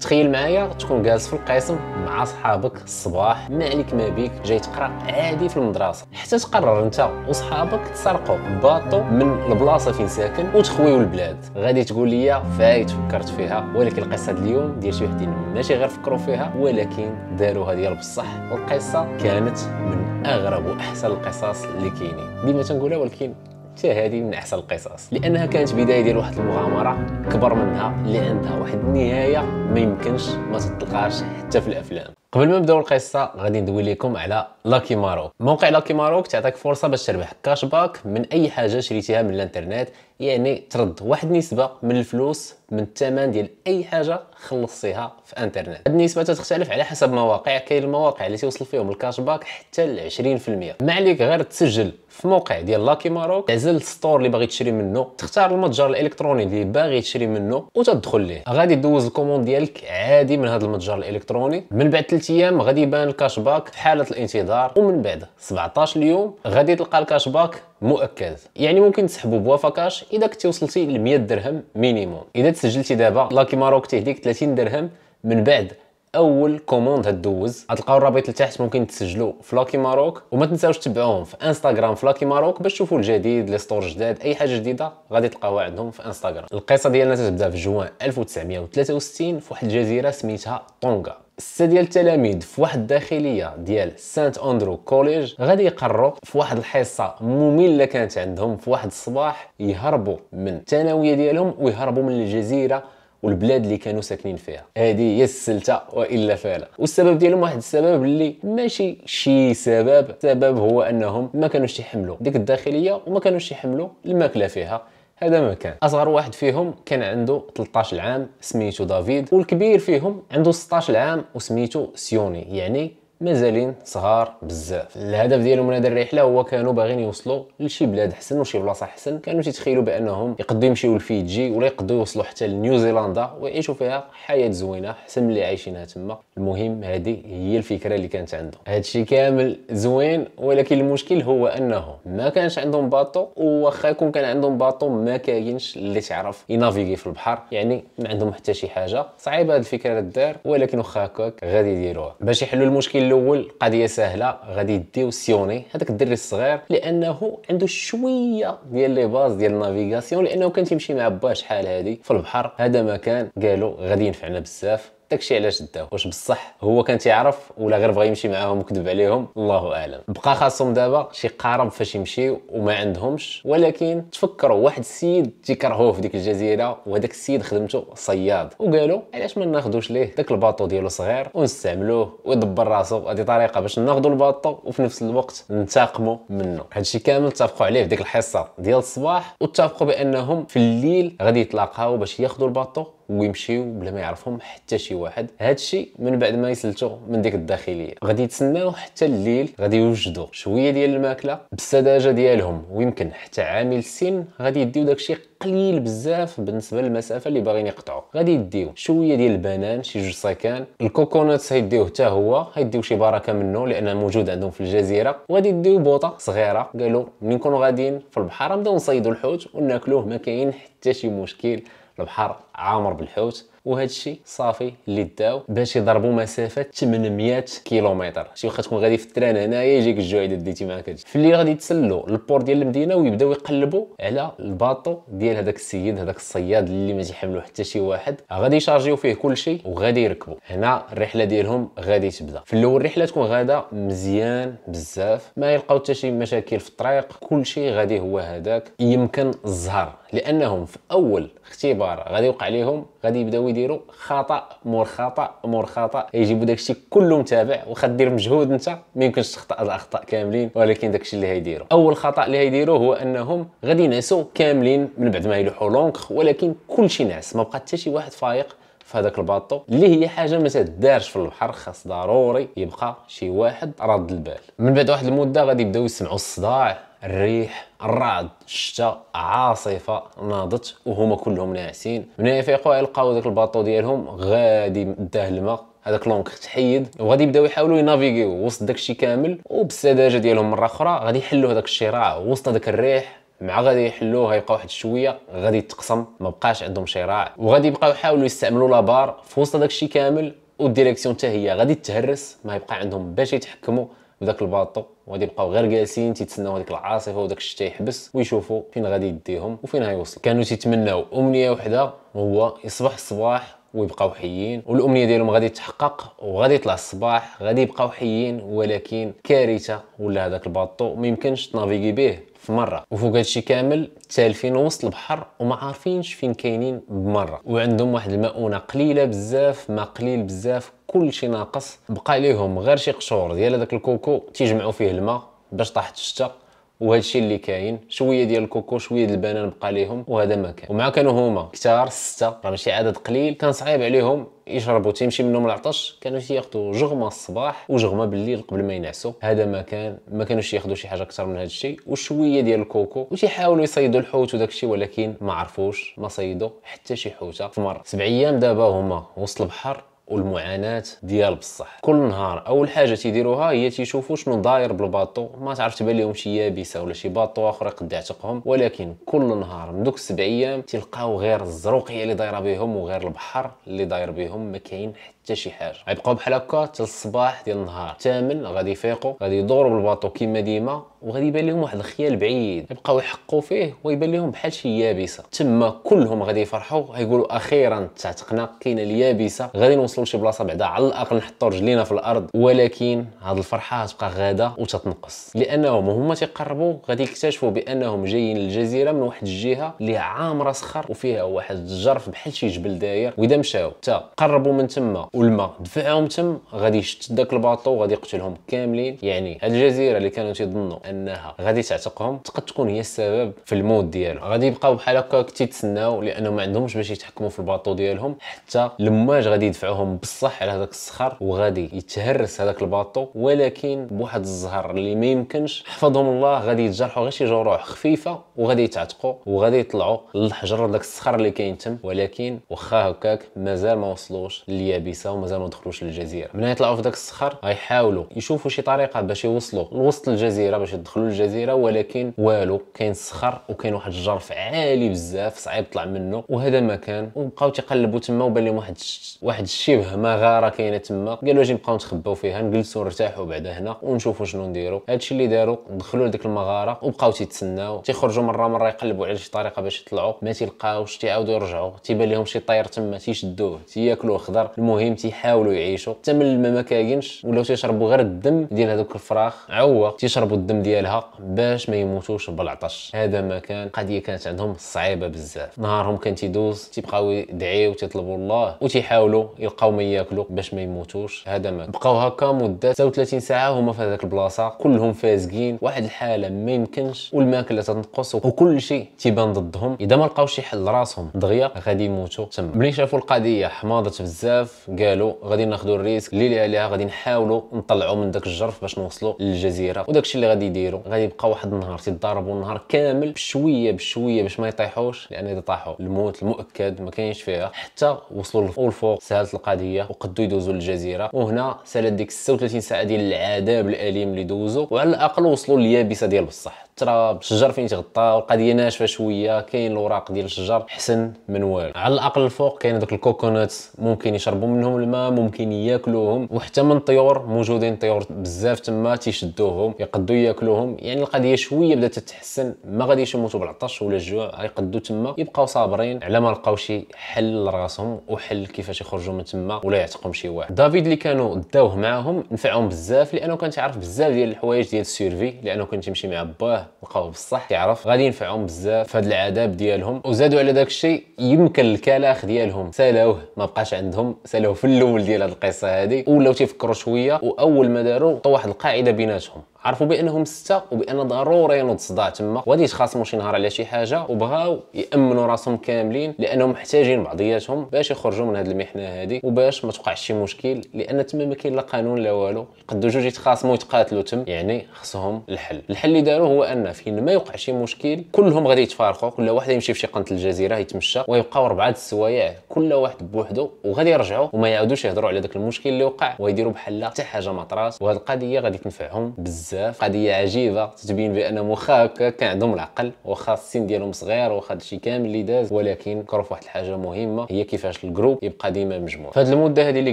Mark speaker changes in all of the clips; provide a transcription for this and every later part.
Speaker 1: تخيل معايا تكون جالس في القسم مع صحابك الصباح ما عليك ما بيك جاي تقرا عادي في المدرسه حتى تقرر انت وصحابك تسرقوا باطو من البلاصه فين ساكن وتخويو البلاد غادي تقول لي فايت فكرت فيها ولكن القصه اليوم ديال شي وحدين ماشي غير فكروا فيها ولكن داروها ديال بصح والقصه كانت من اغرب واحسن القصص اللي كاينين ديما تنقولها ولكن حتى هذه من احسن القصص لانها كانت بدايه ديال واحد المغامره كبر منها اللي عندها واحد النهايه ما يمكنش ما تطلقهاش حتى في الافلام قبل ما نبداو القصه غادي ندوي لكم على لاكي ماروك موقع لاكي ماروك تعطيك فرصه باش تربح كاش باك من اي حاجه شريتيها من الانترنت يعني ترد واحد النسبه من الفلوس من الثمن ديال اي حاجه خلصتيها في انترنت هاد النسبه تختلف على حسب مواقع كاين المواقع اللي توصل فيهم الكاش باك حتى ل 20% ما عليك غير تسجل في موقع ديال لاكي ماروك تعزل الستور اللي باغي تشري منه تختار المتجر الالكتروني اللي باغي تشري منه وتدخل ليه غادي دوز الكوموند ديالك عادي من هذا المتجر الالكتروني من بعد 3 ايام غادي يبان الكاش باك في حاله الانتظار ومن بعد 17 يوم غادي تلقى الكاش باك مؤكد يعني ممكن تسحبوا بوافا كاش اذا كنتي وصلتي ل 100 درهم مينيموم اذا تسجلتي دابا لاكي ماروك تهديك 30 درهم من بعد اول كوموند هتدوز غتلقاو الرابط لتحت ممكن تسجلوا في لاكي ماروك وما تنساوش تبعوهم في انستغرام في لاكي ماروك باش تشوفوا الجديد لي ستور جداد اي حاجه جديده غادي تلقاوها عندهم في انستغرام القصه ديالنا تتبدا في جوان 1963 في واحد الجزيره سميتها طونغا سته ديال التلاميذ في واحد الداخليه ديال سانت اندرو كوليج غادي يقرروا في واحد الحصه ممله كانت عندهم في واحد الصباح يهربوا من الثانويه ديالهم ويهربوا من الجزيره والبلاد اللي كانوا ساكنين فيها هذه هي السلته والا فالا والسبب ديالهم واحد السبب اللي ماشي شي سبب السبب هو انهم ما كانوش يحملوا ديك الداخليه وما كانوش يحملوا الماكله فيها هذا ما كان اصغر واحد فيهم كان عنده 13 عام سميتو دافيد والكبير فيهم عنده 16 عام وسميتو سيوني يعني مازالين صغار بزاف الهدف ديالهم من هذه الرحله هو كانوا باغيين يوصلوا لشي بلاد حسن وشي بلاصه حسن كانوا تيتخيلوا بانهم يقدروا يمشيو لفيجي ولا يقدروا يوصلوا حتى لنيوزيلندا ويعيشوا فيها حياه زوينه حسن من اللي عايشينها تما المهم هذه هي الفكره اللي كانت عندهم هادشي كامل زوين ولكن المشكل هو انه ما كانش عندهم باطو وخا يكون كان عندهم باطو ما كاينش اللي تعرف ينافيغي في البحر يعني ما عندهم حتى شي حاجه صعيبه هذه الفكره الدار ولكن واخا هكاك غادي يديروها باش يحلوا المشكل الاول قضيه سهله غادي يديو سيوني هذاك الدري الصغير لانه عنده شويه ديال لي باز ديال النافيغاسيون لانه كان تيمشي مع باه شحال هذه في البحر هذا مكان قالوا غادي ينفعنا بزاف داكشي علاش داو واش بصح هو كان تيعرف ولا غير بغى يمشي معاهم وكذب عليهم الله اعلم بقى خاصهم دابا شي قارب فاش يمشيو وما عندهمش ولكن تفكروا واحد السيد تيكرهوه في ديك الجزيره وهذاك السيد خدمته صياد وقالوا علاش ما ناخذوش ليه داك الباطو ديالو صغير ونستعملوه ويدبر راسو هذه طريقه باش ناخذوا الباطو وفي نفس الوقت ننتقموا منه هادشي كامل اتفقوا عليه في ديك الحصه ديال الصباح واتفقوا بانهم في الليل غادي يتلاقاو باش ياخذوا الباطو ويمشيو بلا ما يعرفهم حتى شي واحد هذا الشيء من بعد ما يسلتو من ديك الداخليه غادي يتسناو حتى الليل غادي يوجدوا شويه ديال الماكله بالسذاجه ديالهم ويمكن حتى عامل السن غادي يديو داكشي قليل بزاف بالنسبه للمسافه اللي باغيين يقطعوا غادي يديو شويه ديال البنان شي جوج ساكان الكوكونات غيديوه حتى هو غيديو شي بركه منه لان موجود عندهم في الجزيره وغادي يديو بوطه صغيره قالوا من نكونوا غاديين في البحر نبداو نصيدوا الحوت وناكلوه ما كاين حتى شي مشكل البحر عامر بالحوت وهذا الشيء صافي اللي داو باش يضربوا مسافه 800 كيلومتر شي واخا تكون غادي في التران هنايا يجيك الجوع اذا ديتي معاك هادشي في الليل غادي يتسلوا البور ديال المدينه ويبداو يقلبوا على الباطو ديال هذاك السيد هذاك الصياد اللي ما تيحملو حتى شي واحد غادي يشارجيو فيه كل شيء وغادي يركبوا هنا الرحله ديالهم غادي تبدا في الاول الرحله تكون غاده مزيان بزاف ما يلقاو حتى شي مشاكل في الطريق كل شيء غادي هو هذاك يمكن الزهر لانهم في اول اختبار غادي يوقع لهم غادي يبداو يديروا خطا مور خطا مور خطا يجيبوا داكشي كله متابع واخا دير مجهود انت ما يمكنش تخطا الاخطاء كاملين ولكن داكشي اللي هيديروا اول خطا اللي هيديروا هو انهم غادي ينعسوا كاملين من بعد ما يلوحوا لونكخ ولكن كلشي نعس ما بقى حتى شي واحد فايق في هذاك الباطو اللي هي حاجه ما تدارش في البحر خاص ضروري يبقى شي واحد راد البال من بعد واحد المده غادي يبداو يسمعوا الصداع الريح الرعد الشتاء عاصفه ناضت وهما كلهم ناعسين هنا فيقوا يلقاو داك الباطو ديالهم غادي داه الماء هذاك لونك تحيد وغادي يبداو يحاولوا ينافيغيو وسط داكشي كامل وبالسذاجه ديالهم مره اخرى غادي يحلوا هذاك الشراع وسط داك الريح مع غادي يحلوه غيبقى واحد شويه غادي يتقسم ما بقاش عندهم شراع وغادي يبقاو يحاولوا يستعملوا لابار في وسط داكشي كامل والديريكسيون حتى هي غادي تهرس ما يبقى عندهم باش يتحكموا بداك الباطو وغادي يبقاو غير جالسين تيتسناو هذيك العاصفه وداك الشتاء يحبس ويشوفوا فين غادي يديهم وفين غيوصل كانوا تيتمناو امنيه وحده هو يصبح الصباح ويبقاو حيين والامنيه ديالهم غادي تحقق وغادي يطلع الصباح غادي يبقاو حيين ولكن كارثه ولا هذاك الباطو ما يمكنش تنافيغي به في مره وفوق هادشي كامل تالفين وسط البحر وما عارفينش فين كاينين بمره وعندهم واحد المؤونه قليله بزاف ما قليل بزاف كلشي ناقص بقى ليهم غير شي قشور ديال هذاك الكوكو تيجمعوا فيه الماء باش طاحت الشتا وهذا الشيء اللي كاين شويه ديال الكوكو شويه ديال البنان بقى ليهم وهذا ما كان ومع كانوا هما كثار سته راه ماشي عدد قليل كان صعيب عليهم يشربوا تيمشي منهم العطش كانوا ياخذوا جغمه الصباح وجغمه بالليل قبل ما ينعسوا هذا ما كان ما كانوش ياخذوا شي حاجه اكثر من هذا الشيء وشويه ديال الكوكو وتيحاولوا يصيدوا الحوت وداك الشيء ولكن ما عرفوش ما صيدوا حتى شي حوته في مره سبع ايام دابا هما وسط البحر والمعاناه ديال بصح كل نهار اول حاجه تيديروها هي تيشوفوا شنو داير بالباطو ما تعرف تبان لهم شي يابسه ولا شي باطو اخر قد يعتقهم ولكن كل نهار من دوك السبع ايام تلقاو غير الزروقيه اللي دايره بهم وغير البحر اللي داير بهم ما كاين حتى شي حاجه غيبقاو بحال هكا حتى الصباح ديال النهار الثامن غادي يفيقوا غادي يدوروا بالباطو كيما ديما وغادي يبان لهم واحد الخيال بعيد يبقاو يحقوا فيه ويبان لهم بحال شي يابسه تما كلهم غادي يفرحوا غيقولوا اخيرا تعتقنا كاينه اليابسه غادي نوصل نوصلوا لشي بلاصه بعدا على الاقل نحطوا رجلينا في الارض ولكن هاد الفرحه غتبقى غاده وتتنقص لانهم هما تيقربوا غادي يكتشفوا بانهم جايين للجزيره من واحد الجهه اللي عامره صخر وفيها واحد الجرف بحال شي جبل داير واذا مشاو حتى قربوا من تما والماء دفعهم تم غادي يشتت داك الباطو وغادي يقتلهم كاملين يعني هاد الجزيره اللي كانوا تيظنوا انها غادي تعتقهم تقد تكون هي السبب في الموت ديالهم غادي يبقاو بحال هكا تيتسناو لانهم ما عندهمش باش يتحكموا في الباطو ديالهم حتى لماج غادي يدفعوهم يقوم بصح على هذاك الصخر وغادي يتهرس هذاك الباطو ولكن بواحد الزهر اللي ما يمكنش حفظهم الله غادي يتجرحوا غير شي جروح خفيفه وغادي يتعتقوا وغادي يطلعوا للحجر داك الصخر اللي كاين تم ولكن واخا هكاك مازال ما وصلوش لليابسه ومازال ما دخلوش للجزيره من يطلعوا في داك الصخر غيحاولوا يشوفوا شي طريقه باش يوصلوا لوسط الجزيره باش يدخلوا للجزيره ولكن والو كاين صخر وكاين واحد الجرف عالي بزاف صعيب طلع منه وهذا مكان وبقاو تيقلبوا تما وبان لهم واحد واحد الشيء شبه مغاره كاينه تما قالوا اجي نبقاو نتخباو فيها نجلسوا نرتاحوا بعدا هنا ونشوفوا شنو نديروا هادشي اللي داروا دخلوا لديك المغاره وبقاو تيتسناو تيخرجوا مره مره يقلبوا على شي طريقه باش يطلعوا ما تيلقاوش تيعاودوا يرجعوا تيبان لهم شي طير تما تيشدوه تياكلوه خضر المهم تيحاولوا يعيشوا حتى من ما كاينش ولاو تيشربوا غير الدم ديال هذوك الفراخ عوه تيشربوا الدم ديالها باش ما يموتوش بالعطش هذا ما كان قضيه كانت عندهم صعيبه بزاف نهارهم كان تيدوز تيبقاو يدعيو تيطلبوا الله وتيحاولوا يلقاو بقاو ما ياكلوا باش ما يموتوش هذا ما بقاو هكا مده 36 ساعه هما في هذاك البلاصه كلهم فازقين واحد الحاله ما يمكنش والماكله تنقص وكل شيء تيبان ضدهم اذا ما لقاوش شي حل راسهم دغيا غادي يموتوا تما ملي شافوا القضيه حماضت بزاف قالوا غادي ناخذوا الريسك اللي عليها غادي نحاولوا نطلعوا من داك الجرف باش نوصلوا للجزيره وداك الشيء اللي غادي يديروا غادي يبقى واحد النهار تيضاربوا النهار كامل بشويه بشويه باش ما يطيحوش لان اذا طاحوا الموت المؤكد ما كاينش فيها حتى وصلوا للفوق سهل تلقى القضيه وقدو يدوزوا للجزيره وهنا سالات ديك 36 ساعه ديال العذاب الاليم اللي دوزوا وعلى الاقل وصلوا لليابسه ديال بصح ترى الشجر فين تغطى والقضيه ناشفه شويه كاين الوراق ديال الشجر حسن من والو على الاقل الفوق كاين دوك الكوكونات ممكن يشربوا منهم الماء ممكن ياكلوهم وحتى من الطيور موجودين طيور بزاف تما تيشدوهم يقدوا ياكلوهم يعني القضيه شويه بدات تتحسن ما غاديش يموتوا بالعطش ولا الجوع غيقدوا تما يبقاو صابرين على ما لقاو شي حل لراسهم وحل كيفاش يخرجوا من تما ولا يعتقهم شي واحد دافيد اللي كانوا داوه معاهم نفعهم بزاف لانه كان تيعرف بزاف ديال الحوايج ديال السيرفي لانه كان تيمشي مع باه لقاو بصح يعرف غادي ينفعهم بزاف في العذاب ديالهم وزادوا على داك الشيء يمكن الكلاخ ديالهم سالوه ما بقاش عندهم سالوه في الاول ديال هذه القصه هذه ولاو تيفكروا شويه واول ما داروا طوا واحد القاعده بيناتهم عرفوا بانهم سته وبان ضروري ينوض صداع تما وغادي يتخاصموا شي نهار على شي حاجه وبغاو يامنوا راسهم كاملين لانهم محتاجين بعضياتهم باش يخرجوا من هذه المحنه هذه وباش ما توقعش شي مشكل لان تما ما كاين لا قانون لا والو قدو جوج يتخاصموا يتقاتلوا تم يعني خصهم الحل الحل اللي داروه هو ان فين ما يوقع شي مشكل كلهم غادي يتفارقوا كل واحد يمشي في شي قنت الجزيره يتمشى ويبقاو اربعه السوايع كل واحد بوحدو وغادي يرجعوا وما يعاودوش يهضروا على داك المشكل اللي وقع ويديروا بحال حتى حاجه ما طرات وهذه القضيه غادي تنفعهم بزاف بزاف قضيه عجيبه تتبين بان مخا هكا كان عندهم العقل واخا السن ديالهم صغير واخا هادشي كامل اللي داز ولكن كرو واحد الحاجه مهمه هي كيفاش الجروب يبقى ديما مجموع فهاد المده هذه اللي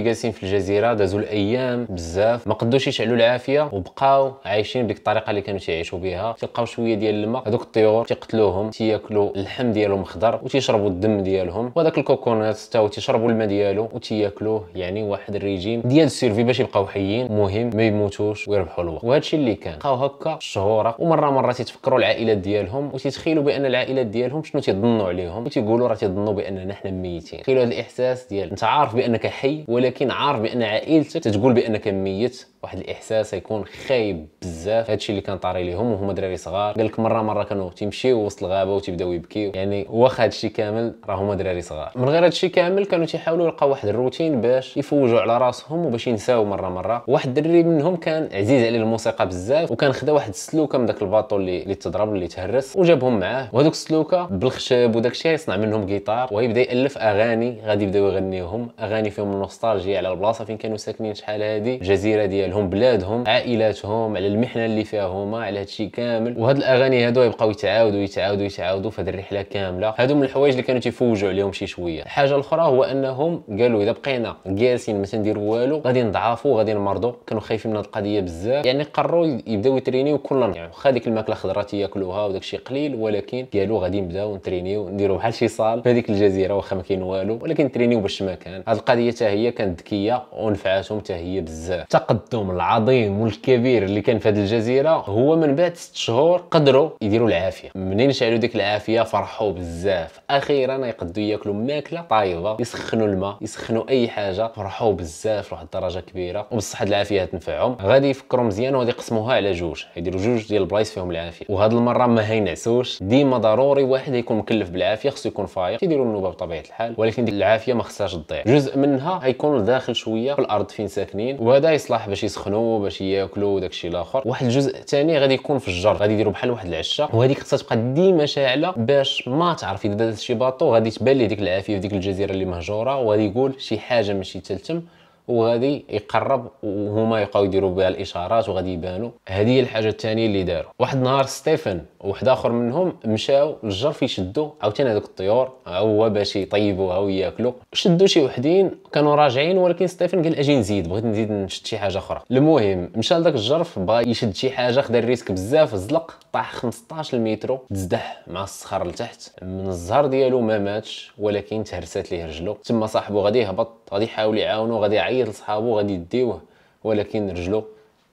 Speaker 1: جالسين في الجزيره دازوا الايام بزاف ما قدوش يشعلوا العافيه وبقاو عايشين بديك الطريقه اللي كانوا تيعيشوا بها تلقاو شويه ديال الماء هذوك الطيور تيقتلوهم تياكلوا اللحم ديالهم خضر وتيشربوا الدم ديالهم وهذاك الكوكونات حتى هو تيشربوا الماء ديالو وتياكلوه يعني واحد الريجيم ديال السيرفي باش يبقاو حيين مهم ما يموتوش ويربحوا الوقت وهادشي اللي كان بقاو هكا شهوره ومره مره تيتفكروا العائلات ديالهم وتيتخيلوا بان العائلات ديالهم شنو تيظنوا عليهم وتيقولوا راه تيظنوا باننا حنا ميتين تخيلوا هذا الاحساس ديال انت عارف بانك حي ولكن عارف بان عائلتك تتقول بانك ميت واحد الاحساس يكون خايب بزاف هادشي اللي كان طاري ليهم وهما دراري صغار قال لك مره مره كانوا تيمشيو وسط الغابه وتيبداو يبكيو يعني واخا هادشي كامل راه هما دراري صغار من غير هادشي كامل كانوا تيحاولوا يلقاو واحد الروتين باش يفوجوا على راسهم وباش ينساو مره مره واحد الدري منهم كان عزيز عليه الموسيقى بزاف بزاف وكان خدا واحد السلوكه من داك الباطو اللي اللي تضرب اللي تهرس وجابهم معاه وهذوك السلوكه بالخشب وداك الشيء يصنع منهم جيتار ويبدا يالف اغاني غادي يبداو يغنيوهم اغاني فيهم النوستالجيا على البلاصه فين كانوا ساكنين شحال هادي الجزيره ديالهم بلادهم عائلاتهم على المحنه اللي فيها هما على هادشي كامل وهاد الاغاني هادو يبقاو يتعاودوا يتعاودوا يتعاودوا في هاد الرحله كامله هادو من الحوايج اللي كانوا تيفوجوا عليهم شي شويه الحاجه الاخرى هو انهم قالوا اذا بقينا جالسين ما تنديروا والو غادي نضعفوا غادي نمرضوا كانوا خايفين من هاد القضيه بزاف يعني قرروا يبداو يترينيو كل نهار يعني واخا ديك الماكله الخضراء تياكلوها وداك الشيء قليل ولكن قالوا غادي نبداو نترينيو نديرو بحال شي صال في هذيك الجزيره واخا ما كاين والو ولكن ترينيو باش ما كان هذه القضيه حتى هي كانت ذكيه ونفعاتهم حتى هي بزاف التقدم العظيم والكبير اللي كان في هذه الجزيره هو من بعد 6 شهور قدروا يديروا العافيه منين شعلوا ديك العافيه فرحوا بزاف اخيرا يقدروا ياكلوا ماكله طايبه يسخنوا الماء يسخنوا اي حاجه فرحوا بزاف لواحد الدرجه كبيره وبصح هاد العافيه تنفعهم غادي يفكروا مزيان وغادي يقسموا نقسموها على جوج يديروا جوج ديال البلايص فيهم العافيه وهاد المره ما هينعسوش ديما ضروري واحد يكون مكلف بالعافيه خصو يكون فايق يديروا النوبه بطبيعه الحال ولكن ديك العافيه ما خصهاش تضيع جزء منها غيكون داخل شويه في الارض فين ساكنين وهذا يصلح باش يسخنوا باش ياكلوا وداك الاخر واحد الجزء الثاني غادي يكون في الجر غادي يديروا بحال واحد العشه وهذيك خصها تبقى ديما شاعله باش ما تعرف اذا دازت شي باطو غادي تبان ليه ديك العافيه في ديك الجزيره اللي مهجوره وغادي يقول شي حاجه ماشي تلتم وغادي يقرب وهما يبقاو يديروا بها الاشارات وغادي يبانوا هذه هي الحاجه الثانيه اللي داروا واحد النهار ستيفن وواحد اخر منهم مشاو للجرف يشدوا عاوتاني هذوك الطيور هو باش يطيبوها وياكلوا شدوا شي وحدين كانوا راجعين ولكن ستيفن قال اجي نزيد بغيت نزيد نشد شي حاجه اخرى المهم مشى لذاك الجرف بغى يشد شي حاجه خدا الريسك بزاف زلق طاح 15 متر تزدح مع الصخر لتحت من الزهر ديالو ما ماتش ولكن تهرسات ليه رجلو تما صاحبو غادي يهبط غادي يحاول يعاونو غادي يعيط عيط لصحابو غادي يديوه ولكن رجلو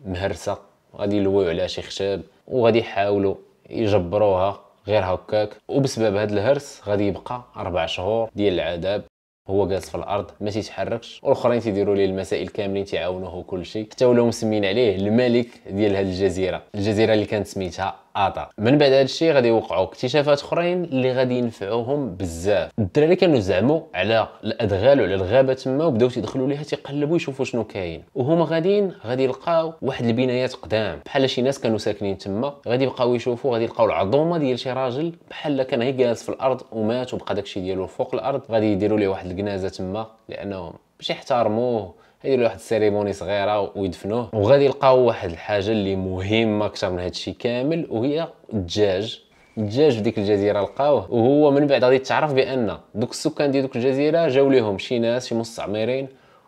Speaker 1: مهرسه غادي يلويو على شي خشاب وغادي يحاولوا يجبروها غير هكاك وبسبب هذا الهرس غادي يبقى اربع شهور ديال العذاب هو جالس في الارض ما تيتحركش والاخرين تيديروا ليه المسائل كاملين وكل وكلشي حتى ولاو مسمين عليه الملك ديال هذه الجزيره الجزيره اللي كانت سميتها اطا من بعد هذا الشيء غادي يوقعوا اكتشافات اخرين اللي غادي ينفعوهم بزاف الدراري كانوا زعموا على الادغال وعلى الغابه تما وبداو تيدخلوا ليها تيقلبوا يشوفوا شنو كاين وهما غاديين غادي يلقاو واحد البنايات قدام بحال شي ناس كانوا ساكنين تما غادي يبقاو يشوفوا غادي يلقاو العظومه ديال شي راجل بحال كان غير جالس في الارض ومات وبقى داكشي ديالو فوق الارض غادي يديروا ليه واحد الجنازه تما لانهم باش يحترموه يديروا واحد السيريموني صغيره ويدفنوه وغادي يلقاو واحد الحاجه اللي مهمه اكثر من هادشي كامل وهي الدجاج الدجاج في ديك الجزيره لقاوه وهو من بعد غادي تعرف بان دوك السكان ديال دوك الجزيره جاو ليهم شي ناس شي مستعمرين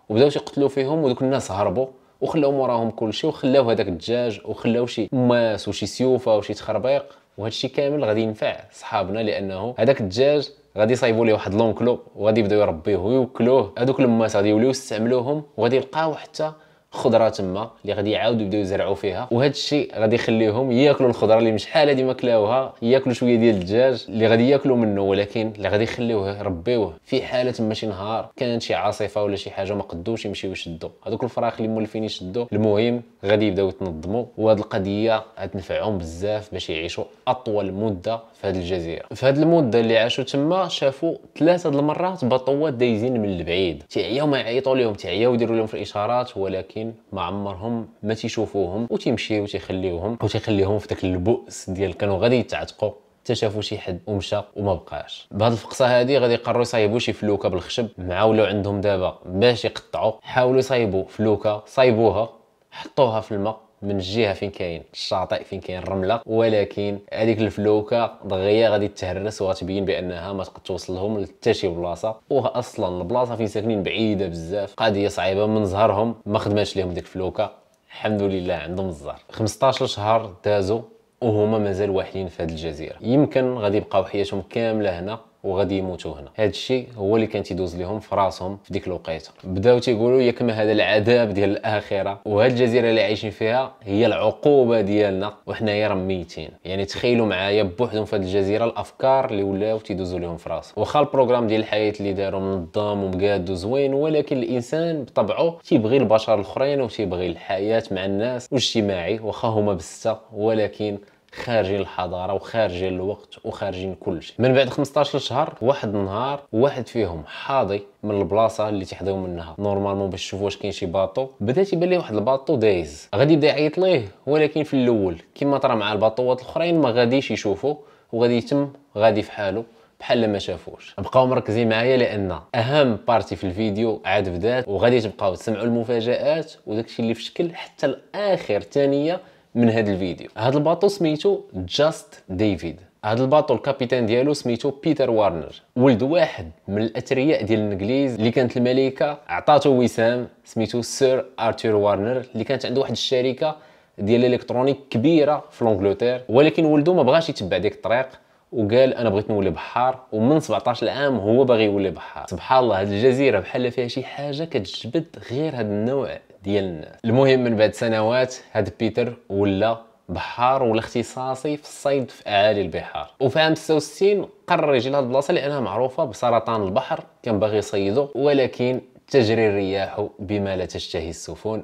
Speaker 1: وبداو تيقتلوا فيهم ودوك الناس هربوا وخلاو موراهم كلشي وخلاو هذاك الدجاج وخلاو شي ماس وشي سيوفه وشي تخربيق وهادشي كامل غادي ينفع صحابنا لانه هذاك الدجاج غادي يصايبوا ليه واحد لونكلو وغادي يبداو يربيوه ويوكلوه هذوك الماس غادي يوليو يستعملوهم وغادي يلقاو حتى خضره تما اللي غادي يعاودوا يبداو يزرعوا فيها وهذا الشيء غادي يخليهم ياكلوا الخضره اللي مش حاله ديما كلاوها ياكلوا شويه ديال الدجاج اللي غادي ياكلوا منه ولكن اللي غادي يخليوه ربيوه في حاله تما شي نهار كانت شي عاصفه ولا شي حاجه ما قدوش يمشيو يشدوا هذوك الفراخ اللي مولفين يشدوا المهم غادي يبداو يتنظموا وهاد القضيه غتنفعهم بزاف باش يعيشوا اطول مده في هذه الجزيره في هذه المده اللي عاشوا تما شافوا ثلاثه د المرات بطوات دايزين من البعيد تيعياو ما يعيطوا لهم تيعياو يديروا لهم في الاشارات ولكن اخرين ما عمرهم ما تيشوفوهم وتيمشي وتيخليوهم وتيخليهم في داك البؤس ديال كانوا غادي يتعتقوا حتى شافوا شي حد ومشى وما بقاش بهاد الفقصه هادي غادي يقرروا يصايبوا شي فلوكه بالخشب مع ولاو عندهم دابا باش يقطعوا حاولوا يصايبوا فلوكه صايبوها حطوها في الماء من الجهه فين كاين الشاطئ فين كاين الرمله ولكن هذيك الفلوكه دغيا غادي تهرس وغتبين بانها ما توصل توصلهم لحتى شي بلاصه واصلا البلاصه فين ساكنين بعيده بزاف قضيه صعيبه من زهرهم ما خدماتش لهم ديك الفلوكه الحمد لله عندهم الزهر 15 شهر دازو وهما مازال واحدين في هذه الجزيره يمكن غادي يبقاو حياتهم كامله هنا وغادي يموتوا هنا هذا الشيء هو اللي كان تيدوز لهم في راسهم في ديك الوقيته بداو تيقولوا يا كما هذا العذاب ديال الاخره وهاد الجزيره اللي عايشين فيها هي العقوبه ديالنا وحنايا راه ميتين يعني تخيلوا معايا بوحدهم في هاد الجزيره الافكار اللي ولاو تيدوزوا لهم في راسهم واخا البروغرام ديال الحياه اللي داروا منظم ومقاد وزوين ولكن الانسان بطبعه تيبغي البشر الاخرين وتيبغي الحياه مع الناس واجتماعي واخا هما بسته ولكن خارجين الحضاره وخارجين الوقت وخارجين كل شيء من بعد 15 شهر واحد النهار واحد فيهم حاضي من البلاصه اللي تحداو منها نورمالمون باش تشوف واش كاين شي باطو بدا تيبان ليه واحد الباطو دايز غادي يبدا يعيط ليه ولكن في الاول كما طرا مع الباطوات الاخرين ما غاديش يشوفو وغادي يتم غادي في حاله بحال ما شافوش بقاو مركزين معايا لان اهم بارتي في الفيديو عاد بدات وغادي تبقاو تسمعوا المفاجات وداكشي اللي في شكل حتى الاخر ثانيه من هذا الفيديو هذا الباطو سميتو جاست ديفيد هذا الباطو الكابيتان ديالو سميتو بيتر وارنر ولد واحد من الاثرياء ديال الانجليز اللي كانت الملكه عطاتو وسام سميتو سير ارتور وارنر اللي كانت عنده واحد الشركه ديال الالكترونيك كبيره في لونجلتير ولكن ولدو ما بغاش يتبع ديك الطريق وقال انا بغيت نولي بحار ومن 17 عام هو باغي يولي بحار سبحان الله هذه الجزيره بحال فيها شي حاجه كتجبد غير هذا النوع ديال الناس المهم من بعد سنوات هاد بيتر ولا بحار ولا اختصاصي في الصيد في اعالي البحار وفي عام 66 قرر يجي لهاد البلاصه لانها معروفه بسرطان البحر كان باغي يصيدو ولكن تجري الرياح بما لا تشتهي السفن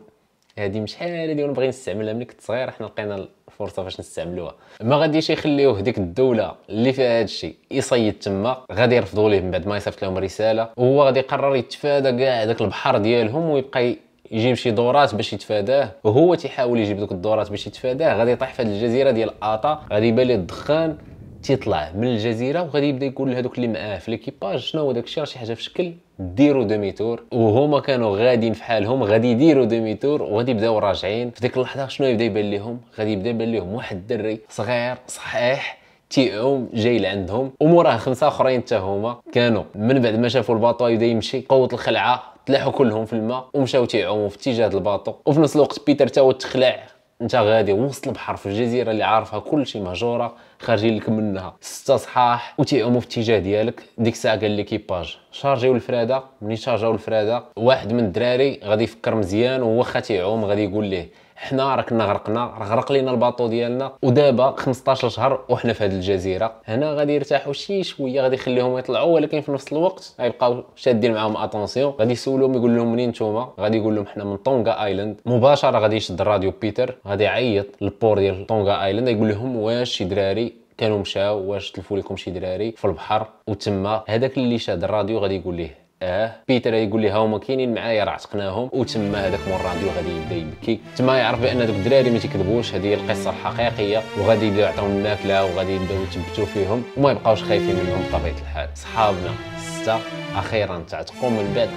Speaker 1: هادي مش حاله اللي بغي نستعملها ملي كنت صغير حنا لقينا الفرصه باش نستعملوها ما غاديش يخليوه ديك الدوله اللي فيها هادشي يصيد تما غادي يرفضوا ليه من بعد ما يصيفط لهم رساله وهو غادي يقرر يتفادى كاع داك البحر ديالهم ويبقى يجيب شي دورات باش يتفاداه وهو تيحاول يجيب دوك الدورات باش يتفاداه غادي يطيح في الجزيره ديال اطا غادي يبان ليه الدخان تيطلع من الجزيره وغادي يبدا يقول لهذوك اللي معاه في ليكيباج شنو هو داك الشيء شي حاجه في شكل ديروا دوميتور وهما كانوا غاديين في حالهم غادي يديروا دوميتور وغادي يبداو راجعين في ديك اللحظه شنو يبدا يبان لهم غادي يبدا يبان لهم واحد الدري صغير صحيح تيعوم جاي لعندهم وموراه خمسه اخرين حتى هما كانوا من بعد ما شافوا الباطو يبدا يمشي قوت الخلعه تلاحوا كلهم في الماء ومشاو تيعوموا في اتجاه الباطو وفي نفس الوقت بيتر تا هو تخلع انت غادي وسط البحر في الجزيره اللي عارفها كلشي مهجوره خارجين لك منها ستة صحاح وتيعوموا في الاتجاه ديالك ديك الساعه قال كيباج شارجيو الفراده ملي شارجاو الفراده واحد من الدراري غادي يفكر مزيان وواخا تيعوم غادي يقول ليه حنا راه كنا غرقنا غرق لينا الباطو ديالنا ودابا 15 شهر وحنا في هذه الجزيره هنا غادي يرتاحوا شي شويه غادي يخليهم يطلعوا ولكن في نفس الوقت غيبقاو شادين معاهم اتونسيون غادي يسولهم يقول لهم منين نتوما غادي يقول لهم حنا من طونغا ايلاند مباشره غادي يشد الراديو بيتر غادي يعيط للبور ديال طونغا ايلاند يقول لهم واش دراري كانوا مشاو واش تلفوا لكم شي دراري في البحر وتما هذاك اللي شاد الراديو غادي يقول ليه اه بيتر يقول لي هما كاينين معايا راه عتقناهم وتما هذاك مور الراديو غادي يبدا يبكي تما يعرف بان دوك الدراري ما تيكذبوش هذه هي القصه الحقيقيه وغادي يبداو يعطيهم الماكله وغادي يبداو يثبتوا فيهم وما يبقاوش خايفين منهم بطبيعه الحال صحابنا سته اخيرا تعتقوا من بعد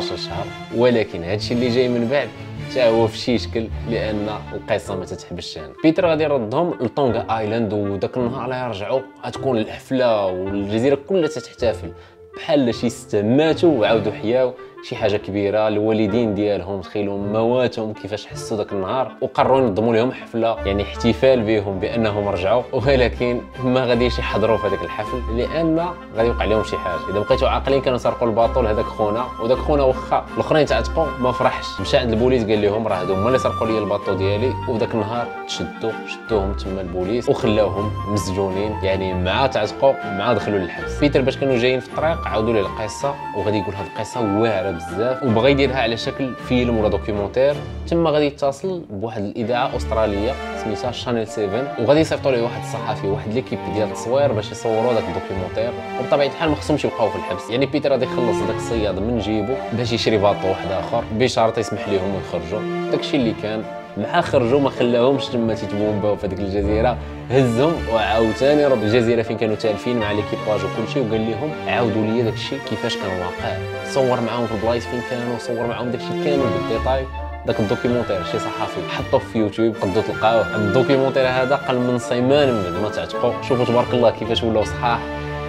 Speaker 1: 15 شهر ولكن هادشي اللي جاي من بعد حتى هو في شي شكل لان القصه ما تتحبش يعني بيتر غادي يردهم لطونغا ايلاند وداك النهار اللي يرجعوا غتكون الحفله والجزيره كلها تتحتفل بحال شي سته ماتوا وعاودوا حياو شي حاجه كبيره الوالدين ديالهم تخيلوا مواتهم كيفاش حسوا ذاك النهار وقرروا ينظموا لهم حفله يعني احتفال بهم بانهم رجعوا ولكن ما غاديش يحضروا في هذاك الحفل لان غادي يوقع لهم شي حاجه اذا بقيتوا عاقلين كانوا سرقوا الباطول هذاك خونا وذاك خونا واخا الاخرين تعتقوا ما فرحش مشى عند البوليس قال لهم راه هما اللي سرقوا لي الباطو ديالي وذاك النهار تشدوا شدوهم تما البوليس وخلاوهم مسجونين يعني مع تعتقوا مع دخلوا للحبس بيتر باش كانوا جايين في الطريق عاودوا لي القصه وغادي يقول هذه القصه واعره بزاف وبغى يديرها على شكل فيلم ولا دوكيومونتير تما غادي يتصل بواحد الاذاعه استراليه سميتها شانيل 7 وغادي يصيفطوا ليه واحد الصحفي واحد ليكيب ديال التصوير باش يصوروا داك الدوكيومونتير وبطبيعه الحال ما خصهمش يبقاو في الحبس يعني بيتر غادي يخلص داك الصياد من جيبو باش يشري باطو واحد اخر بشرط يسمح ليهم يخرجوا داكشي اللي كان مع خرجوا ما خلاهمش تما تيتبومباو في هذيك الجزيره هزهم وعاوتاني رب الجزيره فين كانوا تالفين مع ليكيباج وكل شيء وقال لهم عاودوا لي داك الشيء كيفاش كان واقع صور معاهم في البلايص فين كانوا صور معاهم داك الشيء كامل بالديتاي داك الدوكيمونتير شي صحفي حطوه في يوتيوب قدو تلقاوه الدوكيمونتير هذا قل من سيمان من بعد ما تعتقوا شوفوا تبارك الله كيفاش ولاو صحاح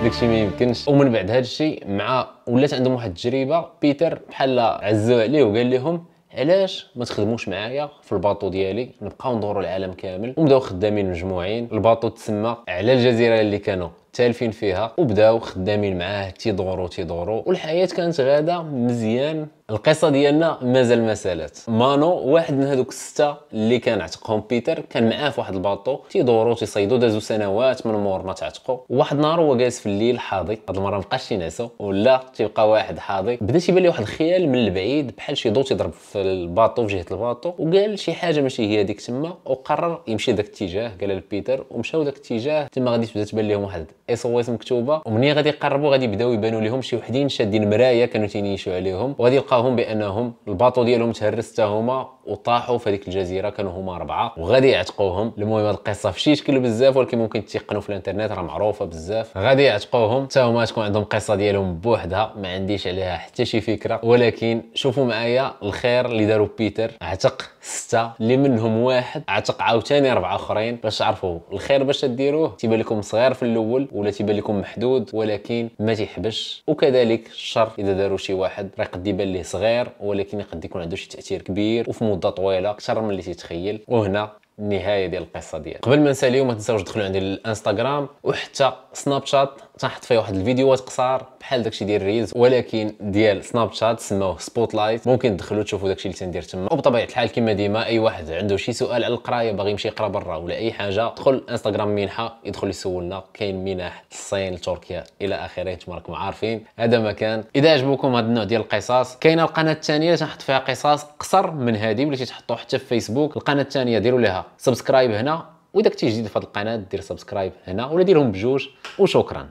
Speaker 1: داكشي ما يمكنش ومن بعد هذا الشيء مع ولات عندهم واحد التجربه بيتر بحال عزوا عليه وقال لهم علاش ما تخدموش معايا في الباطو ديالي نبقاو ندورو العالم كامل ونبداو خدامين مجموعين الباطو تسمى على الجزيره اللي كانوا تالفين فيها وبداو خدامين معاه تيدورو تيدورو والحياه كانت غاده مزيان القصه ديالنا مازال ما سالات مانو واحد من هذوك السته اللي كان عتقهم بيتر كان معاه في واحد الباطو تيدورو تيصيدو دازو سنوات من مور ما تعتقو واحد النهار هو جالس في الليل حاضي هاد المره مابقاش تينعسو ولا تيبقى واحد حاضي بدا تيبان ليه واحد الخيال من البعيد بحال شي ضو تيضرب في الباطو في جهه الباطو وقال شي حاجه ماشي هي هذيك تما وقرر يمشي داك الاتجاه قال لبيتر ومشاو داك الاتجاه تما غادي تبدا تبان لهم واحد اس او اس مكتوبه ومنين غادي يقربوا غادي يبداو يبانوا لهم شي وحدين شادين مرايه كانوا تينيشوا عليهم وغادي يلقاهم بانهم الباطو ديالهم تهرس حتى هما وطاحوا في هذيك الجزيره كانوا هما اربعه وغادي يعتقوهم المهم هذه القصه شي شكل بزاف ولكن ممكن تيقنوا في الانترنت راه معروفه بزاف غادي يعتقوهم حتى هما تكون عندهم قصه ديالهم بوحدها ما عنديش عليها حتى شي فكره ولكن شوفوا معايا الخير اللي داروا بيتر عتق سته اللي منهم واحد عتق عاوتاني اربعه اخرين باش تعرفوا الخير باش ديروه تيبان لكم صغير في الاول ولا تيبان لكم محدود ولكن ما تيحبش وكذلك الشر اذا داروا شي واحد راه قد يبان ليه صغير ولكن قد يكون عنده شي تاثير كبير وفي مده طويله اكثر من اللي تيتخيل وهنا النهايه ديال القصه ديالي قبل ما نساليو ما تنساوش تدخلوا عندي الانستغرام وحتى سناب شات تنحط فيه واحد الفيديوهات قصار بحال داكشي ديال ريلز ولكن ديال سناب شات سموه سبوت لايت ممكن تدخلوا تشوفوا داكشي اللي تندير تما وبطبيعه الحال كما ديما اي واحد عنده شي سؤال على القرايه باغي يمشي يقرا برا ولا اي حاجه دخل انستغرام منحه يدخل يسولنا كاين منح الصين لتركيا الى اخره نتوما راكم عارفين هذا مكان اذا عجبكم هذا النوع ديال القصص كاينه القناه الثانيه تنحط فيها قصص قصر من هذه ولا تحطوا حتى في فيسبوك القناه الثانيه ديروا لها سبسكرايب هنا واذا كنت جديد في هذه القناه دير سبسكرايب هنا ولا ديرهم بجوج وشكرا